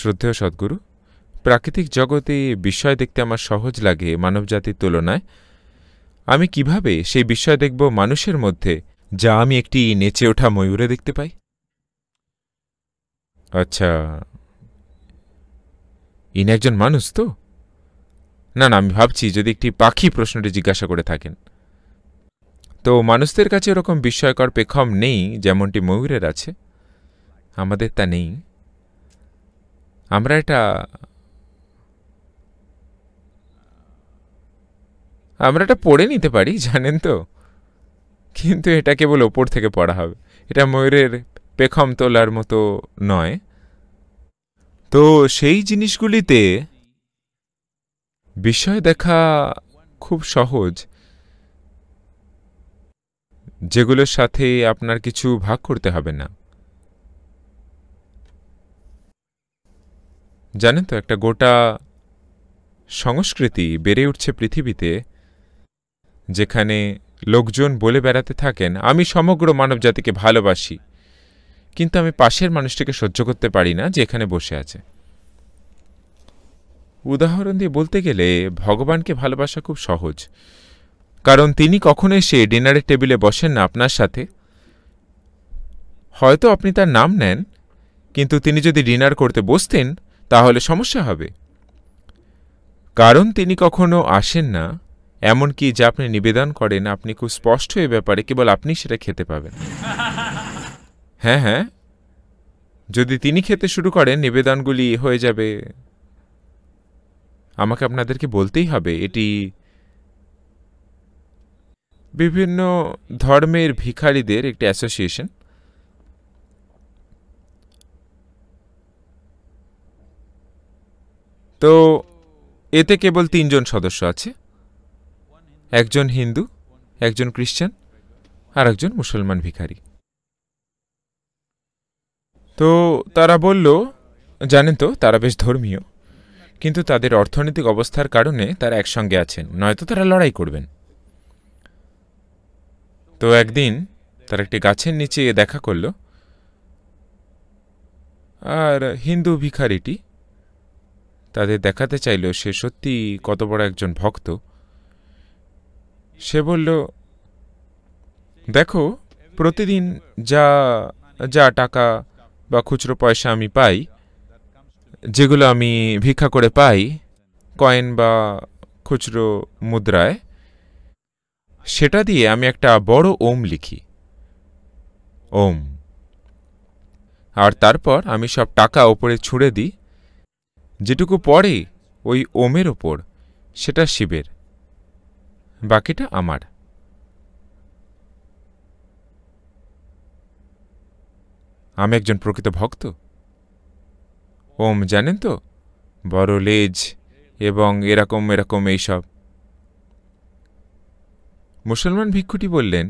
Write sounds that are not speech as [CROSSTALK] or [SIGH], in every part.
শ্রদ্ধেয় সদ্গুরু প্রাকৃতিক জগতে বিস্ময় দেখতে আমার সহজ লাগে মানবজাতির তুলনায় আমি কিভাবে সেই বিষয় দেখব মানুষের মধ্যে যা আমি একটি নেচে ওঠা ময়ূরে দেখতে পাই আচ্ছা ইনি একজন মানুষ তো না না আমি ভাবছি যদি একটি পাখি প্রশ্নটি জিজ্ঞাসা করে থাকেন তো মানুষদের কাছে ওরকম বিস্ময়কর পেখম নেই যেমনটি ময়ূরের আছে আমাদের তা নেই আমরা এটা আমরা এটা পড়ে নিতে পারি জানেন তো কিন্তু এটা কেবল ওপর থেকে পড়া হবে এটা ময়ূরের পেখম তোলার মতো নয় তো সেই জিনিসগুলিতে বিষয় দেখা খুব সহজ যেগুলোর সাথে আপনার কিছু ভাগ করতে হবে না জানেন তো একটা গোটা সংস্কৃতি বেড়ে উঠছে পৃথিবীতে যেখানে লোকজন বলে বেড়াতে থাকেন আমি সমগ্র মানবজাতিকে ভালোবাসি কিন্তু আমি পাশের মানুষটিকে সহ্য করতে পারি না যে এখানে বসে আছে উদাহরণ দিয়ে বলতে গেলে ভগবানকে ভালোবাসা খুব সহজ কারণ তিনি কখনো এসে ডিনারের টেবিলে বসেন না আপনার সাথে হয়তো আপনি তার নাম নেন কিন্তু তিনি যদি ডিনার করতে বসতেন তাহলে সমস্যা হবে কারণ তিনি কখনো আসেন না এমনকি যা আপনি নিবেদন করেন আপনি খুব স্পষ্ট এ ব্যাপারে কেবল আপনি সেটা খেতে পাবেন হ্যাঁ হ্যাঁ যদি তিনি খেতে শুরু করেন নিবেদনগুলি হয়ে যাবে আমাকে আপনাদেরকে বলতেই হবে এটি বিভিন্ন ধর্মের ভিখারিদের একটি অ্যাসোসিয়েশন তো এতে কেবল তিনজন সদস্য আছে একজন হিন্দু একজন খ্রিশ্চান আর একজন মুসলমান ভিখারি তো তারা বলল জানেন তো তারা বেশ ধর্মীয় কিন্তু তাদের অর্থনৈতিক অবস্থার কারণে তারা একসঙ্গে আছেন নয়তো তারা লড়াই করবেন তো একদিন তারা একটি গাছের নিচে দেখা করল আর হিন্দু ভিখারিটি তাদের দেখাতে চাইল সে সত্যি কত বড় একজন ভক্ত সে বলল দেখো প্রতিদিন যা যা টাকা বা খুচরো পয়সা আমি পাই যেগুলো আমি ভিক্ষা করে পাই কয়েন বা খুচরো মুদ্রায় সেটা দিয়ে আমি একটা বড় ওম লিখি ওম আর তারপর আমি সব টাকা ওপরে ছুঁড়ে দিই যেটুকু পড়ে ওই ওমের ওপর সেটা শিবের বাকিটা আমার আমি একজন প্রকৃত ভক্ত ওম জানেন তো বড় লেজ এবং এরকম এরকম এইসব মুসলমান ভিক্ষুটি বললেন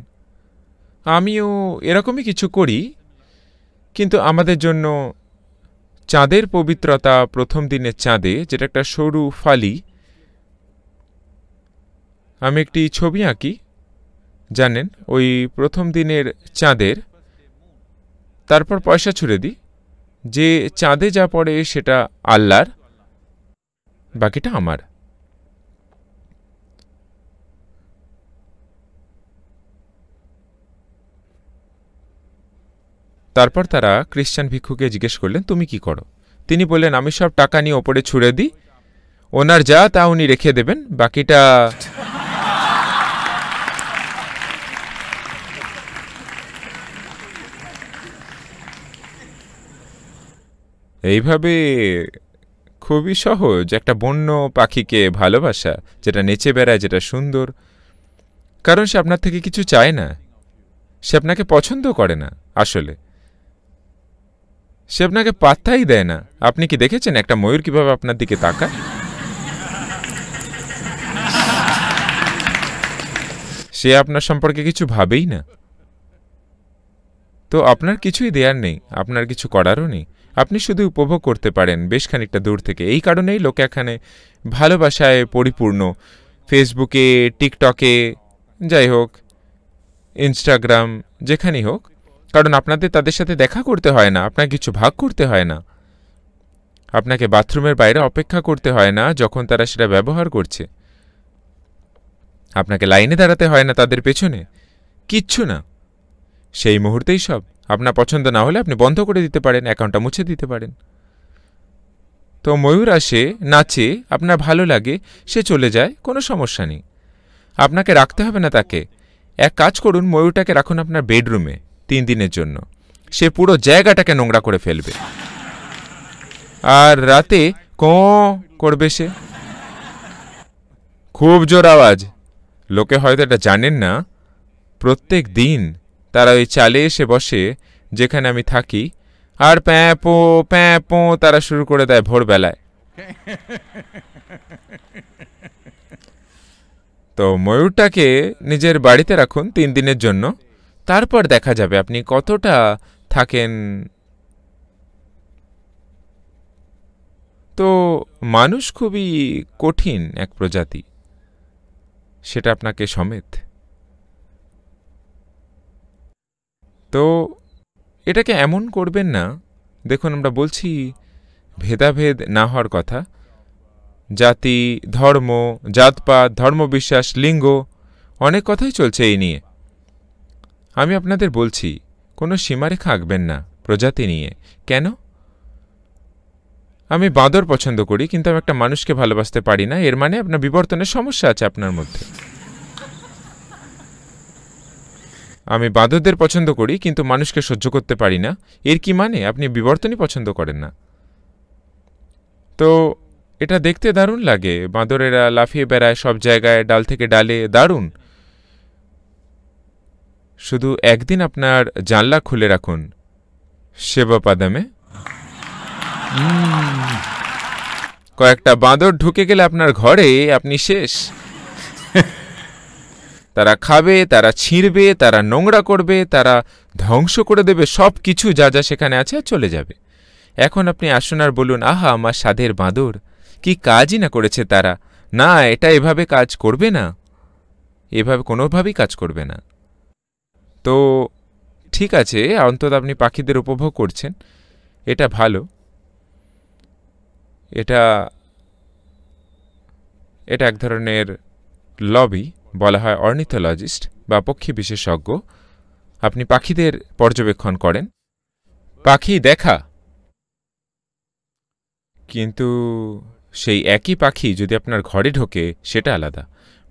আমিও এরকমই কিছু করি কিন্তু আমাদের জন্য চাঁদের পবিত্রতা প্রথম দিনে চাঁদে যেটা একটা সরু ফালি আমি একটি ছবি আঁকি জানেন ওই প্রথম দিনের চাঁদের তারপর পয়সা ছুড়ে দিই যে চাঁদে যা পড়ে সেটা আল্লাহর বাকিটা আমার তারপর তারা খ্রিশ্চান ভিক্ষুকে জিজ্ঞেস করলেন তুমি কি করো তিনি বললেন আমি সব টাকা নিয়ে ওপরে ছুড়ে দিই ওনার যা তা উনি রেখে দেবেন বাকিটা এইভাবে খুবই সহজ একটা বন্য পাখিকে ভালোবাসা যেটা নেচে বেড়ায় যেটা সুন্দর কারণ সে আপনার থেকে কিছু চায় না সে আপনাকে পছন্দ করে না আসলে সে আপনাকে পাত্তাই দেয় না আপনি কি দেখেছেন একটা ময়ূর কিভাবে আপনার দিকে তাকায় সে আপনার সম্পর্কে কিছু ভাবেই না তো আপনার কিছুই দেয়ার নেই আপনার কিছু করারও নেই আপনি শুধু উপভোগ করতে পারেন বেশ খানিকটা দূর থেকে এই কারণেই লোকে এখানে ভালোবাসায় পরিপূর্ণ ফেসবুকে টিকটকে যাই হোক ইনস্টাগ্রাম যেখানেই হোক কারণ আপনাদের তাদের সাথে দেখা করতে হয় না আপনার কিছু ভাগ করতে হয় না আপনাকে বাথরুমের বাইরে অপেক্ষা করতে হয় না যখন তারা সেটা ব্যবহার করছে আপনাকে লাইনে দাঁড়াতে হয় না তাদের পেছনে কিচ্ছু না সেই মুহূর্তেই সব আপনার পছন্দ না হলে আপনি বন্ধ করে দিতে পারেন অ্যাকাউন্টটা মুছে দিতে পারেন তো ময়ূর আসে নাচে আপনার ভালো লাগে সে চলে যায় কোনো সমস্যা নেই আপনাকে রাখতে হবে না তাকে এক কাজ করুন ময়ূরটাকে রাখুন আপনার বেডরুমে তিন দিনের জন্য সে পুরো জায়গাটাকে নোংরা করে ফেলবে আর রাতে ক করবে সে খুব জোর আওয়াজ লোকে হয়তো এটা জানেন না প্রত্যেক দিন তারা ওই চালে এসে বসে যেখানে আমি থাকি আর প্যাঁপো প্যাঁপো তারা শুরু করে দেয় ভোরবেলায় তো ময়ূরটাকে নিজের বাড়িতে রাখুন তিন দিনের জন্য তারপর দেখা যাবে আপনি কতটা থাকেন তো মানুষ খুবই কঠিন এক প্রজাতি সেটা আপনাকে সমেত তো এটাকে এমন করবেন না দেখুন আমরা বলছি ভেদাভেদ না হওয়ার কথা জাতি ধর্ম জাতপাত ধর্মবিশ্বাস লিঙ্গ অনেক কথাই চলছে এই নিয়ে আমি আপনাদের বলছি কোনো সীমারেখা আঁকবেন না প্রজাতি নিয়ে কেন আমি বাঁদর পছন্দ করি কিন্তু আমি একটা মানুষকে ভালোবাসতে পারি না এর মানে আপনার বিবর্তনের সমস্যা আছে আপনার মধ্যে আমি বাঁদরদের পছন্দ করি কিন্তু মানুষকে সহ্য করতে পারি না এর কি মানে আপনি বিবর্তনই পছন্দ করেন না তো এটা দেখতে দারুণ লাগে বাঁদরেরা লাফিয়ে বেড়ায় সব জায়গায় ডাল থেকে ডালে দারুণ শুধু একদিন আপনার জানলা খুলে রাখুন সেবা পাদামে কয়েকটা বাঁদর ঢুকে গেলে আপনার ঘরে আপনি শেষ তারা খাবে তারা ছিঁড়বে তারা নোংরা করবে তারা ধ্বংস করে দেবে সব কিছু যা যা সেখানে আছে চলে যাবে এখন আপনি আসুন আর বলুন আহা আমার সাধের বাঁদর কি কাজই না করেছে তারা না এটা এভাবে কাজ করবে না এভাবে কোনোভাবেই কাজ করবে না তো ঠিক আছে অন্তত আপনি পাখিদের উপভোগ করছেন এটা ভালো এটা এটা এক ধরনের লবি বলা হয় অর্নিথোলজিস্ট বা পক্ষী বিশেষজ্ঞ আপনি পাখিদের পর্যবেক্ষণ করেন পাখি দেখা কিন্তু সেই একই পাখি যদি আপনার ঘরে ঢোকে সেটা আলাদা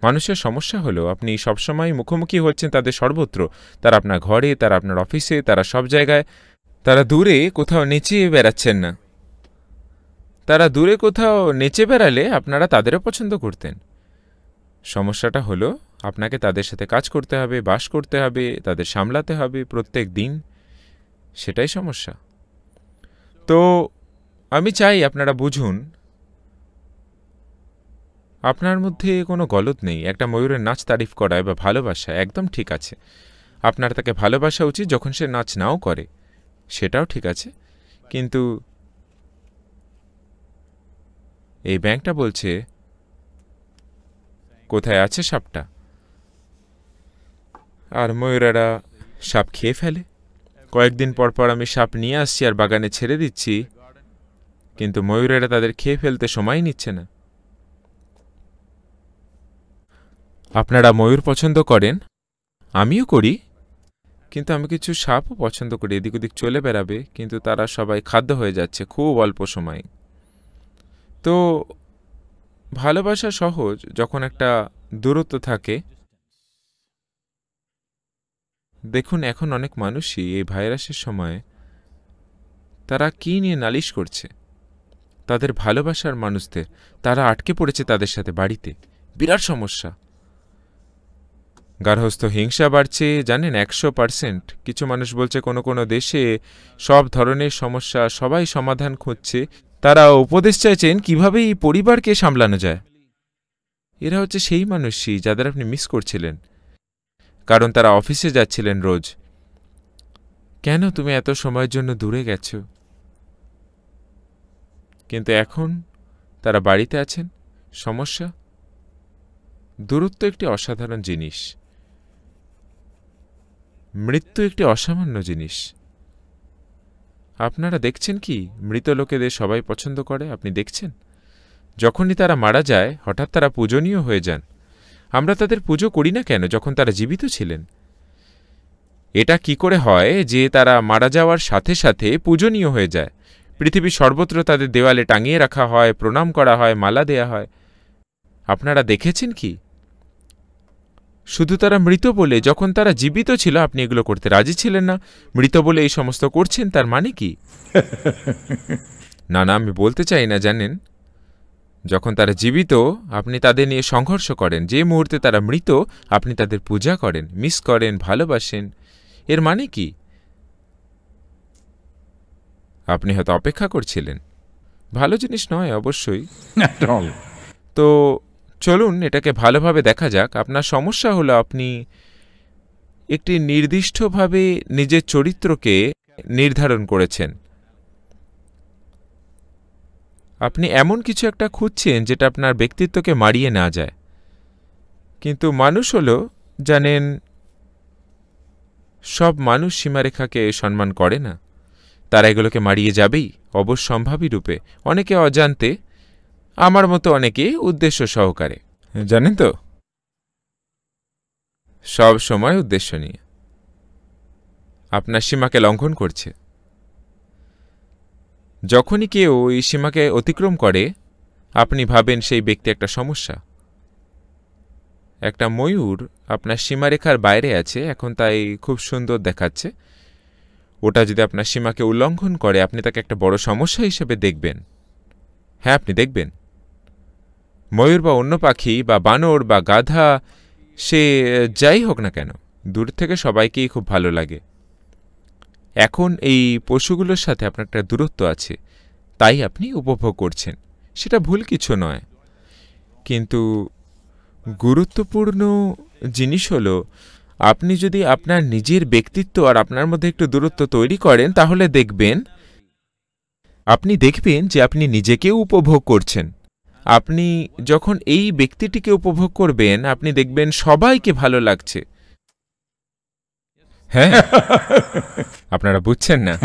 মানুষের সমস্যা হলো আপনি সবসময় মুখোমুখি হচ্ছেন তাদের সর্বত্র তারা আপনার ঘরে তারা আপনার অফিসে তারা সব জায়গায় তারা দূরে কোথাও নেচে বেড়াচ্ছেন না তারা দূরে কোথাও নেচে বেড়ালে আপনারা তাদেরও পছন্দ করতেন সমস্যাটা হলো আপনাকে তাদের সাথে কাজ করতে হবে বাস করতে হবে তাদের সামলাতে হবে প্রত্যেক দিন সেটাই সমস্যা তো আমি চাই আপনারা বুঝুন আপনার মধ্যে কোনো গলত নেই একটা ময়ূরের নাচ তারিফ করায় বা ভালোবাসা একদম ঠিক আছে আপনার তাকে ভালোবাসা উচিত যখন সে নাচ নাও করে সেটাও ঠিক আছে কিন্তু এই ব্যাংকটা বলছে কোথায় আছে সাপটা আর ময়ূরেরা সাপ খেয়ে ফেলে কয়েকদিন পর পর আমি সাপ নিয়ে আসছি আর বাগানে ছেড়ে দিচ্ছি কিন্তু ময়ূরেরা তাদের খেয়ে ফেলতে সময় নিচ্ছে না আপনারা ময়ূর পছন্দ করেন আমিও করি কিন্তু আমি কিছু সাপও পছন্দ করি এদিক ওদিক চলে বেড়াবে কিন্তু তারা সবাই খাদ্য হয়ে যাচ্ছে খুব অল্প সময় তো ভালোবাসা সহজ যখন একটা দূরত্ব থাকে দেখুন এখন অনেক মানুষই এই ভাইরাসের সময়ে তারা কী নিয়ে নালিশ করছে তাদের ভালোবাসার মানুষদের তারা আটকে পড়েছে তাদের সাথে বাড়িতে বিরাট সমস্যা গার্হস্থ হিংসা বাড়ছে জানেন একশো পার্সেন্ট কিছু মানুষ বলছে কোনো কোনো দেশে সব ধরনের সমস্যা সবাই সমাধান খুঁজছে তারা উপদেশ চাইছেন কীভাবে এই পরিবারকে সামলানো যায় এরা হচ্ছে সেই মানুষই যাদের আপনি মিস করছিলেন কারণ তারা অফিসে যাচ্ছিলেন রোজ কেন তুমি এত সময়ের জন্য দূরে গেছো কিন্তু এখন তারা বাড়িতে আছেন সমস্যা দূরত্ব একটি অসাধারণ জিনিস মৃত্যু একটি অসামান্য জিনিস আপনারা দেখছেন কি মৃত লোকেদের সবাই পছন্দ করে আপনি দেখছেন যখনই তারা মারা যায় হঠাৎ তারা পূজনীয় হয়ে যান আমরা তাদের পুজো করি না কেন যখন তারা জীবিত ছিলেন এটা কি করে হয় যে তারা মারা যাওয়ার সাথে সাথে পূজনীয় হয়ে যায় পৃথিবীর সর্বত্র তাদের দেওয়ালে টাঙিয়ে রাখা হয় প্রণাম করা হয় মালা দেয়া হয় আপনারা দেখেছেন কি শুধু তারা মৃত বলে যখন তারা জীবিত ছিল আপনি এগুলো করতে রাজি ছিলেন না মৃত বলে এই সমস্ত করছেন তার মানে কি [LAUGHS] না না আমি বলতে চাই না জানেন যখন তারা জীবিত আপনি তাদের নিয়ে সংঘর্ষ করেন যে মুহূর্তে তারা মৃত আপনি তাদের পূজা করেন মিস করেন ভালোবাসেন এর মানে কি আপনি হয়তো অপেক্ষা করছিলেন ভালো জিনিস নয় অবশ্যই তো চলুন এটাকে ভালোভাবে দেখা যাক আপনার সমস্যা হলো আপনি একটি নির্দিষ্টভাবে নিজের চরিত্রকে নির্ধারণ করেছেন আপনি এমন কিছু একটা খুঁজছেন যেটা আপনার ব্যক্তিত্বকে মারিয়ে না যায় কিন্তু মানুষ হলো জানেন সব মানুষ সীমারেখাকে সম্মান করে না তারা এগুলোকে মারিয়ে যাবেই অবশ্যম্ভাবী রূপে অনেকে অজান্তে আমার মতো অনেকেই উদ্দেশ্য সহকারে জানেন তো সব সময় উদ্দেশ্য নিয়ে আপনার সীমাকে লঙ্ঘন করছে যখনই কেউ ওই সীমাকে অতিক্রম করে আপনি ভাবেন সেই ব্যক্তি একটা সমস্যা একটা ময়ূর আপনার সীমারেখার বাইরে আছে এখন তাই খুব সুন্দর দেখাচ্ছে ওটা যদি আপনার সীমাকে উল্লঙ্ঘন করে আপনি তাকে একটা বড় সমস্যা হিসেবে দেখবেন হ্যাঁ আপনি দেখবেন ময়ূর বা অন্য পাখি বা বানর বা গাধা সে যাই হোক না কেন দূর থেকে সবাইকেই খুব ভালো লাগে এখন এই পশুগুলোর সাথে আপনার একটা দূরত্ব আছে তাই আপনি উপভোগ করছেন সেটা ভুল কিছু নয় কিন্তু গুরুত্বপূর্ণ জিনিস হলো আপনি যদি আপনার নিজের ব্যক্তিত্ব আর আপনার মধ্যে একটু দূরত্ব তৈরি করেন তাহলে দেখবেন আপনি দেখবেন যে আপনি নিজেকেও উপভোগ করছেন আপনি যখন এই ব্যক্তিটিকে উপভোগ করবেন আপনি দেখবেন সবাইকে ভালো লাগছে হ্যাঁ [LAUGHS] আপনারা বুঝছেন না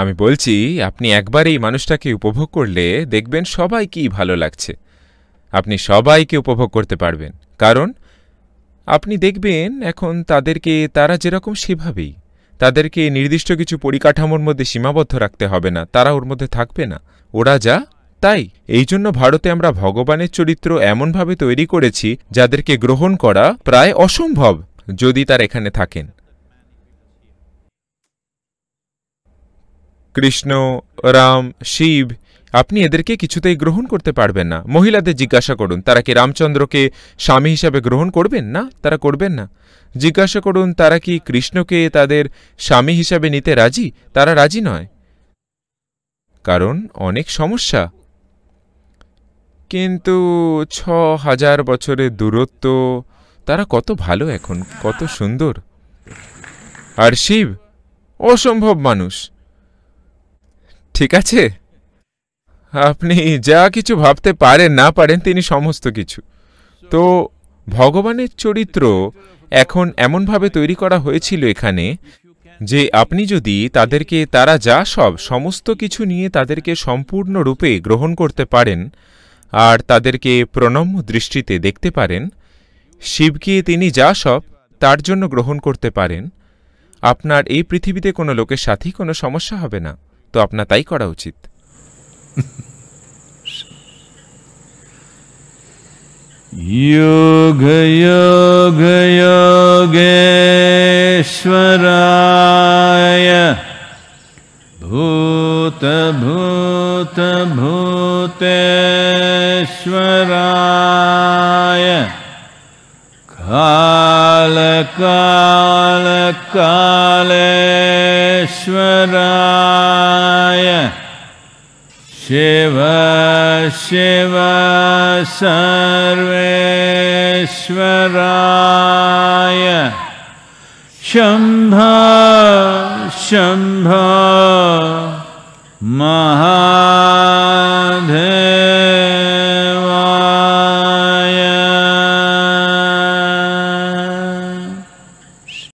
আমি বলছি আপনি একবার এই মানুষটাকে উপভোগ করলে দেখবেন সবাইকেই ভালো লাগছে আপনি সবাইকে উপভোগ করতে পারবেন কারণ আপনি দেখবেন এখন তাদেরকে তারা যেরকম সেভাবেই তাদেরকে নির্দিষ্ট কিছু পরিকাঠামোর মধ্যে সীমাবদ্ধ রাখতে হবে না তারা ওর মধ্যে থাকবে না ওরা যা তাই এই জন্য ভারতে আমরা ভগবানের চরিত্র এমনভাবে তৈরি করেছি যাদেরকে গ্রহণ করা প্রায় অসম্ভব যদি তার এখানে থাকেন কৃষ্ণ রাম শিব আপনি এদেরকে কিছুতেই গ্রহণ করতে পারবেন না মহিলাদের জিজ্ঞাসা করুন তারা কি রামচন্দ্রকে স্বামী হিসাবে গ্রহণ করবেন না তারা করবেন না জিজ্ঞাসা করুন তারা কি কৃষ্ণকে তাদের স্বামী হিসাবে নিতে রাজি তারা রাজি নয় কারণ অনেক সমস্যা কিন্তু ছ হাজার বছরের দূরত্ব তারা কত ভালো এখন কত সুন্দর আর শিব অসম্ভব মানুষ ঠিক আছে আপনি যা কিছু ভাবতে পারেন না পারেন তিনি সমস্ত কিছু তো ভগবানের চরিত্র এখন এমনভাবে তৈরি করা হয়েছিল এখানে যে আপনি যদি তাদেরকে তারা যা সব সমস্ত কিছু নিয়ে তাদেরকে সম্পূর্ণরূপে গ্রহণ করতে পারেন আর তাদেরকে প্রণম্য দৃষ্টিতে দেখতে পারেন শিবকে তিনি যা সব তার জন্য গ্রহণ করতে পারেন আপনার এই পৃথিবীতে কোনো লোকের সাথেই কোনো সমস্যা হবে না তো আপনার তাই করা উচিত योग योग योगेश्वराय त भूत भूतेश्वराय कालकालकालराय शिव शिव सर्वेश्वराय शम्भा शम्भा Maha